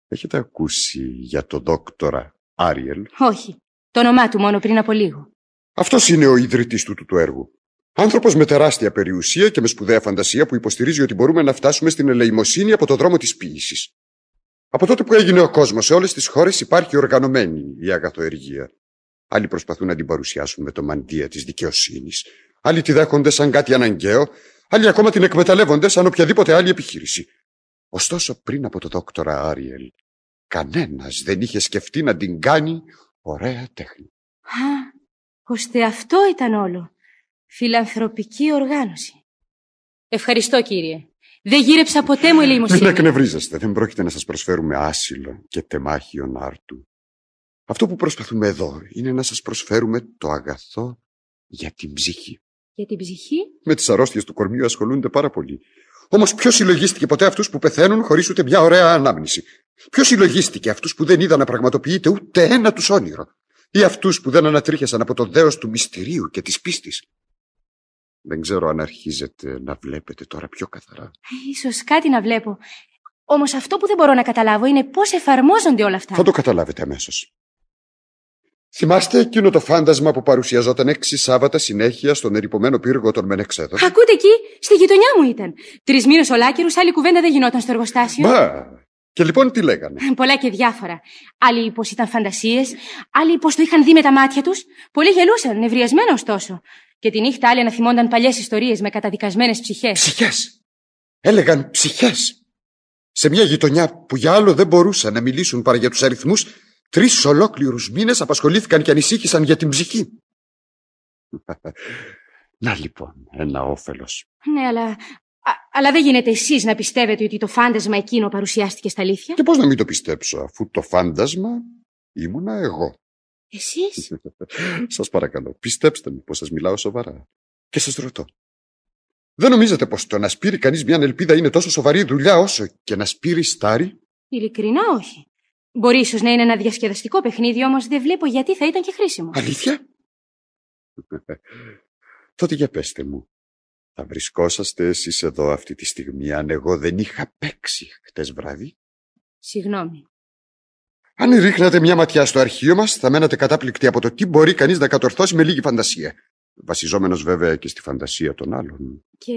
Έχετε ακούσει για τον δόκτορα Άριελ. Όχι. Το όνομά του μόνο πριν από λίγο. Αυτός είναι ο ιδρυτής του του έργου. Άνθρωπος με τεράστια περιουσία και με σπουδαία φαντασία που υποστηρίζει ότι μπορούμε να φτάσουμε στην ελεημοσύνη από το δρόμο της ποιήσης. Από τότε που έγινε ο κόσμος σε όλες τις χώρες υπάρχει οργανωμένη η αγαθοεργία. Άλλοι προσπαθούν να την παρουσιάσουν με το μαντία της δικαιοσύνης. Άλλοι τη δέχονται σαν κάτι αναγκαίο. Άλλοι ακόμα την εκμεταλλεύονται σαν οποιαδήποτε άλλη επιχείρηση. Ωστόσο, πριν από το δόκτωρα Άριελ, κανένας δεν είχε σκεφτεί να την κάνει Ωραία τέχνη. Α, ώστε αυτό ήταν όλο. Φιλανθρωπική οργάνωση. Ευχαριστώ, κύριε. Δεν γύρεψα ποτέ μου ελεημοσύνη. Μην εκνευρίζεστε. Δεν πρόκειται να σας προσφέρουμε άσυλο και τεμάχιο άρτου. Αυτό που προσπαθούμε εδώ είναι να σας προσφέρουμε το αγαθό για την ψυχή. Για την ψυχή? Με τις αρρώστιες του κορμιού ασχολούνται πάρα πολύ. Όμως ποιος συλλογίστηκε ποτέ αυτούς που πεθαίνουν χωρίς ούτε μια ωραία ανάμνηση. Ποιος συλλογίστηκε αυτούς που δεν είδα να πραγματοποιείται ούτε ένα τους όνειρο, ή αυτούς που δεν ανατρίχιασαν από το δέος του μυστηρίου και της πίστης. Δεν ξέρω αν αρχίζετε να βλέπετε τώρα πιο καθαρά. Ε, Σω κάτι να βλέπω. Όμως αυτό που δεν μπορώ να καταλάβω είναι πώς εφαρμόζονται όλα αυτά. Θα το καταλάβετε αμέσως. Θυμάστε εκείνο το φάντασμα που παρουσιαζόταν έξι Σάββατα συνέχεια στον ερυπωμένο πύργο των Μενεξέδων. Ακούτε εκεί, στη γειτονιά μου ήταν. Τρεις μήνες ολάκερους, άλλη κουβέντα δεν γινόταν στο εργοστάσιο. Μα, και λοιπόν τι λέγανε. Πολλά και διάφορα. Άλλοι πως ήταν φαντασίες, άλλοι πως το είχαν δει με τα μάτια τους. Πολλοί γελούσαν, νευριασμένο ωστόσο. Και τη νύχτα άλλοι αναθυμόνταν παλιές ιστορίες με καταδικασμένες ψυχές. Ψυχές! Έλεγαν ψυχές! Σε μια γειτονιά που για άλλο δεν μπορούσαν να μιλήσουν παρά για τους αριθμούς, τρεις ολόκληρους μήνες απασχολήθηκαν και ανησύχησαν για την ψυχή. Να λοιπόν, ένα όφελος. Ναι, αλλά αλλά δεν γίνεται εσείς να πιστεύετε ότι το φάντασμα εκείνο παρουσιάστηκε στα αλήθεια. Και πώς να μην το πιστέψω, αφού το φάντασμα ήμουνα εγώ. Εσείς. σας παρακαλώ, πιστέψτε μου πως σας μιλάω σοβαρά. Και σας ρωτώ. Δεν νομίζετε πως το να σπείρει κανείς μια ελπίδα είναι τόσο σοβαρή δουλειά όσο και να σπείρει στάρι. Ειλικρινά όχι. Μπορεί ίσως να είναι ένα διασκεδαστικό παιχνίδι, όμως δεν βλέπω γιατί θα ήταν και χρήσιμο. Αλήθεια. Τότε για πέστε μου, θα βρισκόσαστε εσείς εδώ αυτή τη στιγμή αν εγώ δεν είχα παίξει χτες βράδυ. Συγγνώμη. Αν ρίχνατε μια ματιά στο αρχείο μας θα μένατε κατάπληκτοι από το τι μπορεί κανείς να κατορθώσει με λίγη φαντασία. Βασιζόμενος βέβαια και στη φαντασία των άλλων. Και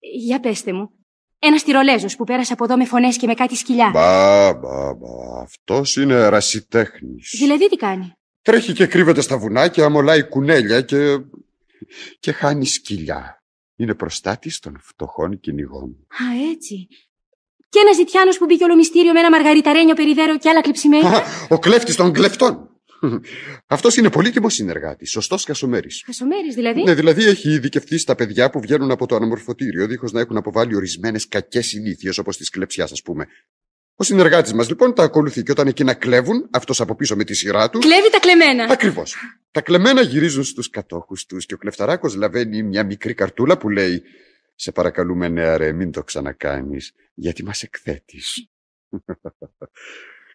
για πέστε μου, ένας τυρολέζος που πέρασε από εδώ με φωνές και με κάτι σκυλιά. Μπα, μπα, μπα. Αυτός είναι ρασιτέχνης. Δηλαδή τι κάνει. Τρέχει και κρύβεται στα βουνά και αμολάει κουνέλια και. και χάνει σκυλιά είναι προστάτης των φτωχών κυνηγών. Α, έτσι. Και ένας ζητιάνος που μπήκε ολομυστήριο με ένα μαργαριταρένιο περιδέρο και άλλα κλεψιμένα. Ο κλέφτης των κλεφτών. Αυτός είναι πολύτιμος συνεργάτης, σωστός Κασομέρης. Κασομέρης δηλαδή. Ναι, δηλαδή έχει ειδικευτεί στα παιδιά που βγαίνουν από το αναμορφωτήριο δίχως να έχουν αποβάλει ορισμένες κακές συνήθειες, όπως τη κλεψιά, ας πούμε. Ο συνεργάτης μας λοιπόν τα ακολουθεί και όταν εκείνα κλέβουν, αυτός από πίσω με τη σειρά του. Κλέβει τα κλεμμένα. Ακριβώς. τα κλεμμένα γυρίζουν στους κατόχους τους και ο κλεφταράκος λαβαίνει μια μικρή καρτούλα που λέει Σε παρακαλούμε, νεαρέ, ναι, μην το ξανακάνεις, γιατί μας εκθέτεις.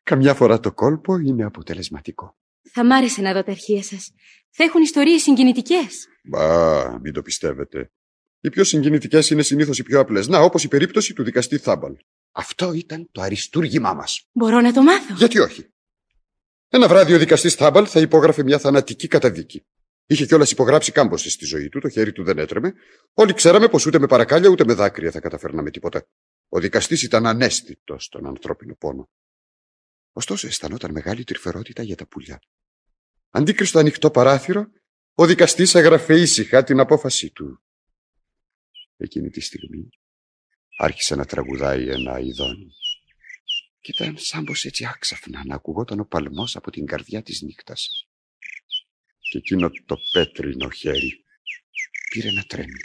Καμιά φορά το κόλπο είναι αποτελεσματικό. Θα μ' άρεσε να δω τα αρχεία σας. Θα έχουν ιστορίες συγκινητικές. Μπα, μην το πιστεύετε. Οι πιο συγκινητικές είναι συνήθως οι πιο απλές. Να, όπως η περίπτωση του δικαστή Θάμπαλ. Αυτό ήταν το αριστούργημά μας. Μπορώ να το μάθω. Γιατί όχι. Ένα βράδυ ο δικαστής Θάμπαλ θα υπόγραφε μια θανατική καταδίκη. Είχε κιόλας υπογράψει κάμποση στη ζωή του, το χέρι του δεν έτρεμε. Όλοι ξέραμε πως ούτε με παρακάλια ούτε με δάκρυα θα καταφέρναμε τίποτα. Ο δικαστής ήταν ανέστητος στον ανθρώπινο πόνο. Ωστόσο αισθανόταν μεγάλη τρυφερότητα για τα πουλιά. Αντίκρι στο ανοιχτό παράθυρο, ο δικαστής έγραφε ήσυχα την απόφασή του. Εκείνη τη στιγμή άρχισε να τραγουδάει ένα ειδόν. και ήταν σαν πως έτσι άξαφνα να ακουγόταν ο παλμός από την καρδιά της νύχτας. Και εκείνο το πέτρινο χέρι πήρε να τρέμει.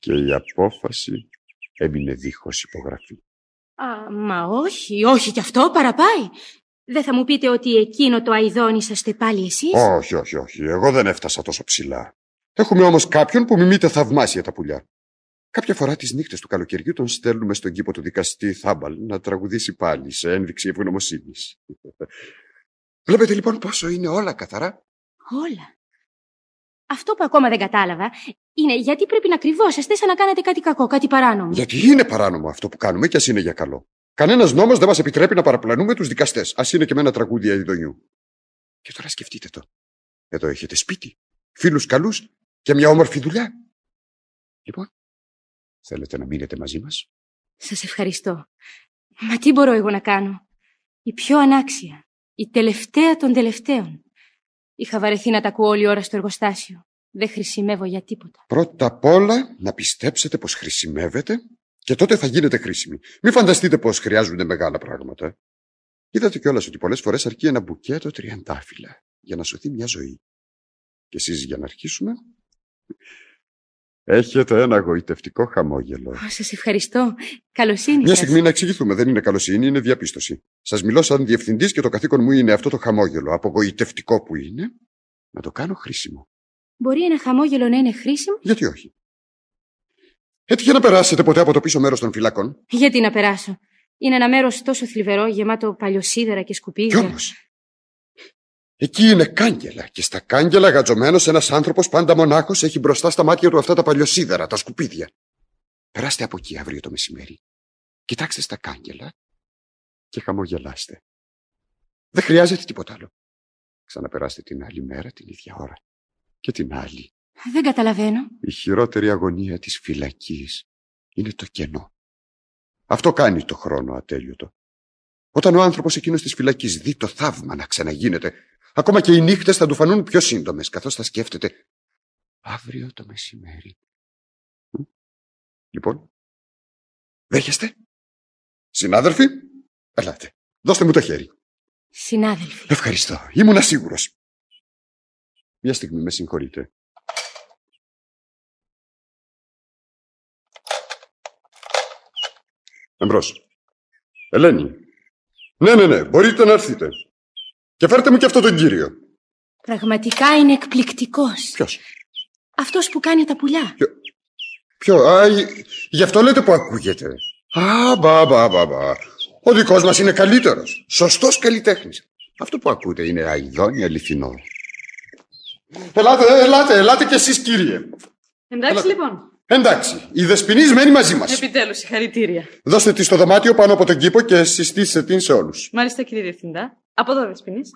Και η απόφαση έμεινε δίχως υπογραφή. Α, μα όχι, όχι κι αυτό παραπάει. Δεν θα μου πείτε ότι εκείνο το σας πάλι εσείς. Όχι, όχι, όχι. Εγώ δεν έφτασα τόσο ψηλά. Έχουμε όμως κάποιον που μιμείται θαυμάσια τα πουλιά. Κάποια φορά τις νύχτες του καλοκαιριού τον στέλνουμε στον κήπο του δικαστή Θάμπαλ να τραγουδήσει πάλι σε ένδειξη ευγνωμοσύνης. Βλέπετε λοιπόν πόσο είναι όλα καθαρά. Όλα. Αυτό που ακόμα δεν κατάλαβα είναι γιατί πρέπει να κρυβόσαστε σαν να κάνετε κάτι κακό, κάτι παράνομο. Γιατί είναι παράνομο αυτό που κάνουμε και ας είναι για καλό. Κανένας νόμος δεν μας επιτρέπει να παραπλανούμε τους δικαστές, ας είναι και με ένα τραγούδι αειδονιού. Και τώρα σκεφτείτε το. Εδώ έχετε σπίτι, φίλους καλούς και μια όμορφη δουλειά. Λοιπόν, θέλετε να μείνετε μαζί μας. Σας ευχαριστώ. Μα τι μπορώ εγώ να κάνω. Η πιο ανάξια. Η τελευταία των τελευταίων. Είχα βαρεθεί να τα ακούω όλη ώρα στο εργοστάσιο. Δεν χρησιμεύω για τίποτα. Πρώτα απ' όλα να πιστέψετε πως χρησιμεύετε και τότε θα γίνετε χρήσιμοι. Μην φανταστείτε πως χρειάζονται μεγάλα πράγματα. Είδατε κιόλας ότι πολλές φορές αρκεί ένα μπουκέτο τριαντάφυλλα για να σωθεί μια ζωή. Και εσείς για να αρχίσουμε Έχετε ένα γοητευτικό χαμόγελο. Σας ευχαριστώ. Καλοσύνη. Μια στιγμή να εξηγηθούμε. Δεν είναι καλοσύνη, είναι διαπίστωση. Σας μιλώ σαν διευθυντής και το καθήκον μου είναι αυτό το χαμόγελο. Απογοητευτικό που είναι, να το κάνω χρήσιμο. Μπορεί ένα χαμόγελο να είναι χρήσιμο. Γιατί όχι. Έτυχε να περάσετε ποτέ από το πίσω μέρος των φυλακών. Γιατί να περάσω. Είναι ένα μέρος τόσο θλιβερό, γεμάτο παλιοσίδερα και σκουπίδια. Κι Εκεί είναι κάγκελα και στα κάγκελα γατζωμένο ένας άνθρωπος πάντα μονάχος έχει μπροστά στα μάτια του αυτά τα παλιοσίδερα, τα σκουπίδια. Περάστε από εκεί αύριο το μεσημέρι. Κοιτάξτε στα κάγκελα και χαμογελάστε. Δεν χρειάζεται τίποτα άλλο. Ξαναπεράστε την άλλη μέρα, την ίδια ώρα. Και την άλλη. Δεν καταλαβαίνω. Η χειρότερη αγωνία της φυλακής είναι το κενό. Αυτό κάνει το χρόνο ατέλειωτο. Όταν ο άνθρωπος εκείνος της φυλακής δει το θαύμα να ξαναγίνεται Ακόμα και οι νύχτες θα του φανούν πιο σύντομες, καθώς θα σκέφτεται «Αύριο το μεσημέρι». Λοιπόν, δέχεστε. Συνάδελφοι, ελάτε. Δώστε μου το χέρι. Συνάδελφοι. Ευχαριστώ. Ήμουν σίγουρος. Μια στιγμή, με συγχωρείτε. Εμπρός. Ελένη. Ναι, ναι, ναι. Μπορείτε να έρθετε. Και φέρτε μου και αυτό τον κύριο. Πραγματικά είναι εκπληκτικός. Ποιος. Αυτός που κάνει τα πουλιά. Ποιο. Ποιο. Α, γι' αυτό λέτε που ακούγεται. Α, μπα, μπα, μπα, μπα. Ο δικός μας είναι καλύτερος. Σωστός καλλιτέχνης. Αυτό που ακούτε είναι η αληθινό. Ελάτε, ελάτε, ελάτε κι εσείς, κύριε. Εντάξει, λοιπόν. Εντάξει, η δεσπινή μένει μαζί μας. Επιτέλους, συγχαρητήρια. Δώστε τη στο δωμάτιο πάνω από τον κήπο και συστήστε την σε όλους. Μάλιστα, κύριε Διευθυντά. Από εδώ δεσποινής».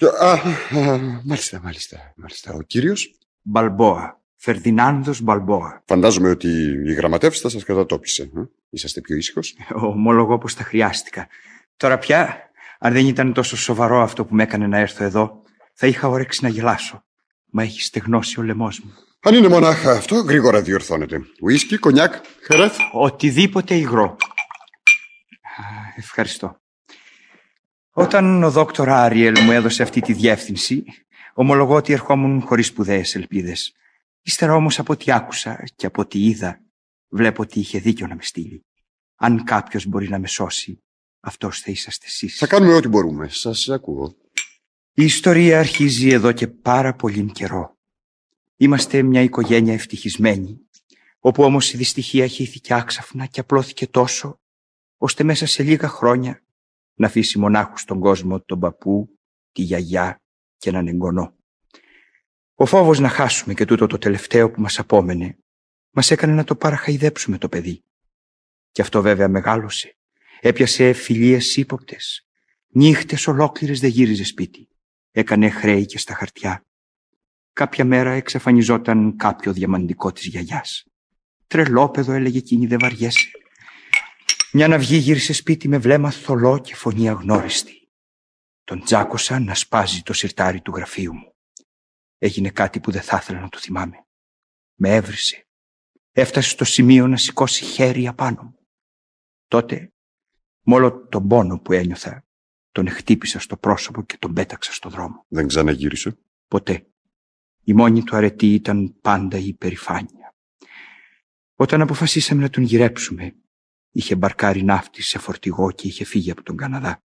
Ε, μάλιστα, μάλιστα, μάλιστα. Ο κύριος Μπαλμπόα. Φερδινάνδος Μπαλμπόα. Φαντάζομαι ότι η γραμματεύστα σας σα κατατόπισε. Ε? Είσαστε πιο ήσυχος. Ομολογώ πως τα χρειάστηκα. Τώρα πια, αν δεν ήταν τόσο σοβαρό αυτό που με έκανε να έρθω εδώ, θα είχα όρεξη να γελάσω. Μα έχει στεγνώσει ο λαιμός μου. Αν είναι μονάχα αυτό, γρήγορα διορθώνεται. Ουίσκι, κονιάκ, χερέθ. Οτιδήποτε υγρό. Ευχαριστώ. Όταν ο δόκτωρ Άριελ μου έδωσε αυτή τη διεύθυνση, ομολογώ ότι ερχόμουν χωρίς σπουδαίες ελπίδες. Ύστερα όμως από ό,τι άκουσα και από ό,τι είδα, βλέπω ότι είχε δίκιο να με στείλει. Αν κάποιος μπορεί να με σώσει, αυτός θα είσαστε εσείς. Θα κάνουμε ό,τι μπορούμε. Σας ακούω. Η ιστορία αρχίζει εδώ και πάρα πολύ καιρό. Είμαστε μια οικογένεια ευτυχισμένη, όπου όμως η δυστυχία χύθηκε άξαφνα και απλώθηκε τόσο ώστε μέσα σε λίγα χρόνια να αφήσει μονάχους στον κόσμο τον παππού, τη γιαγιά και έναν εγγονό. Ο φόβος να χάσουμε και τούτο το τελευταίο που μας απόμενε μας έκανε να το παραχαϊδέψουμε το παιδί. Και αυτό βέβαια μεγάλωσε. Έπιασε φιλίες ύποπτες. Νύχτες ολόκληρες δεν γύριζε σπίτι. Έκανε χρέη και στα χαρτιά. Κάποια μέρα εξαφανιζόταν κάποιο διαμαντικό της γιαγιάς. Τρελόπεδο έλεγε εκείνη δεν βαριέσαι. Μια ναυγή γύρισε σπίτι με βλέμμα θολό και φωνή αγνώριστη. Τον τζάκωσα να σπάζει το σιρτάρι του γραφείου μου. Έγινε κάτι που δεν θα ήθελα να το θυμάμαι. Με έβρισε. Έφτασε στο σημείο να σηκώσει χέρι απάνω μου. Τότε, μόλο τον πόνο που ένιωθα, τον χτύπησα στο πρόσωπο και τον πέταξα στο δρόμο. Δεν ξαναγύρισε. Ποτέ. Η μόνη του αρετή ήταν πάντα η υπερηφάνεια. Όταν αποφασίσαμε να τον γυρέψουμε, είχε μπαρκάρει ναύτη σε φορτηγό και είχε φύγει από τον καναδα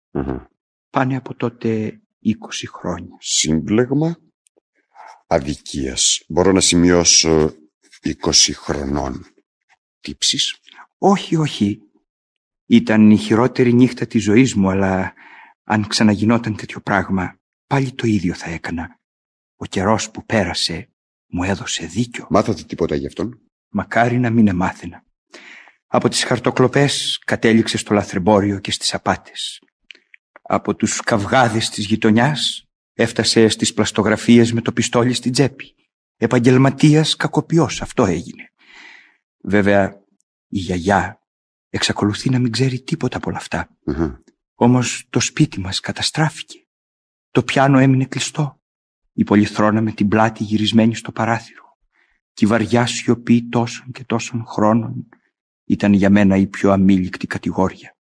Πάνε από τότε 20 χρόνια. Σύμπλεγμα αδικίας. Μπορώ να σημειώσω 20 χρονών. Τύψεις. Όχι, όχι. Ήταν η χειρότερη νύχτα της ζωής μου, αλλά αν ξαναγινόταν τέτοιο πράγμα, πάλι το ίδιο θα έκανα. Ο καιρός που πέρασε μου έδωσε δίκιο. Μάθατε τίποτα γι' αυτόν. Μακάρι να μην εμάθαινα. Από τις χαρτοκλοπές κατέληξε στο λαθρεμπόριο και στις απάτες. Από τους καυγάδες της γειτονιάς έφτασε στις πλαστογραφίες με το πιστόλι στην τσέπη. Επαγγελματίας κακοποιός αυτό έγινε. Βέβαια η γιαγιά εξακολουθεί να μην ξέρει τίποτα από όλα αυτά. Όμως το σπίτι μας καταστράφηκε. Το πιάνο έμεινε κλειστό. Η πολυθρόνα με την πλάτη γυρισμένη στο παράθυρο. Κι βαριά σιωπή τόσων και τόσων χρόνων ήταν για μένα η πιο αμήλικτη κατηγόρια.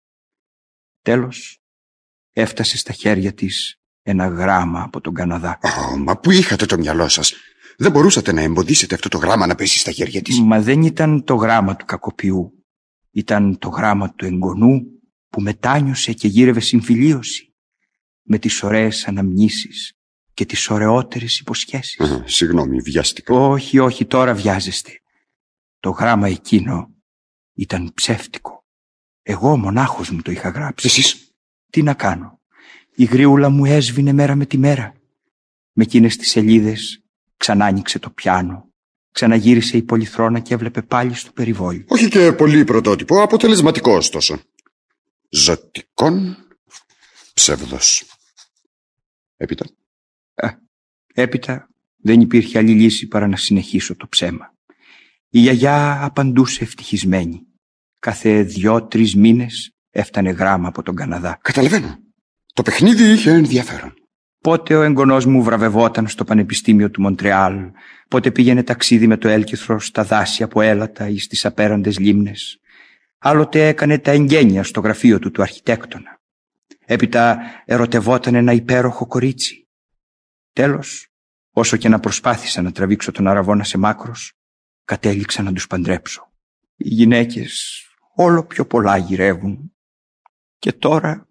Τέλος, έφτασε στα χέρια της ένα γράμμα από τον Καναδά. μα πού είχατε το μυαλό σας. Δεν μπορούσατε να εμποδίσετε αυτό το γράμμα να πέσει στα χέρια της. Μα δεν ήταν το γράμμα του κακοποιού. Ήταν το γράμμα του εγγονού που μετάνιωσε και γύρευε συμφιλίωση με τις ωραίες αναμνήσεις και τις ωραιότερες υποσχέσεις. συγγνώμη, βιάστηκα. Όχι, όχι, τώρα βιάζεστε. Το γράμμα εκείνο ήταν ψεύτικο. Εγώ μονάχος μου το είχα γράψει. Εσείς. Τι να κάνω. Η γριούλα μου έσβηνε μέρα με τη μέρα. Με εκείνες τις σελίδες ξανά το πιάνο. Ξαναγύρισε η πολυθρόνα και έβλεπε πάλι στο περιβόλι. Όχι και πολύ πρωτότυπο, αποτελεσματικός ωστόσο. Ζωτικόν ψεύδος. Έπειτα. έπειτα δεν υπήρχε άλλη λύση παρά να συνεχίσω το ψέμα. Η γιαγιά απαντούσε ευτυχισμένη. Κάθε δυο-τρει μήνες έφτανε γράμμα από τον Καναδά. Καταλαβαίνω. Το παιχνίδι είχε ενδιαφέρον. Πότε ο εγγονός μου βραβευόταν στο Πανεπιστήμιο του Μοντρεάλ, πότε πήγαινε ταξίδι με το έλκυθρο στα δάση από έλατα ή στις απέραντες λίμνες. Άλλοτε έκανε τα εγγένεια στο γραφείο του του αρχιτέκτονα. Έπειτα ερωτευόταν ένα υπέροχο κορίτσι. Τέλος, όσο και να προσπάθησα να τραβήξω τον αραβόνα σε μάκρος, κατέληξα να τους παντρέψω. Οι γυναίκες όλο πιο πολλά γυρεύουν. Και τώρα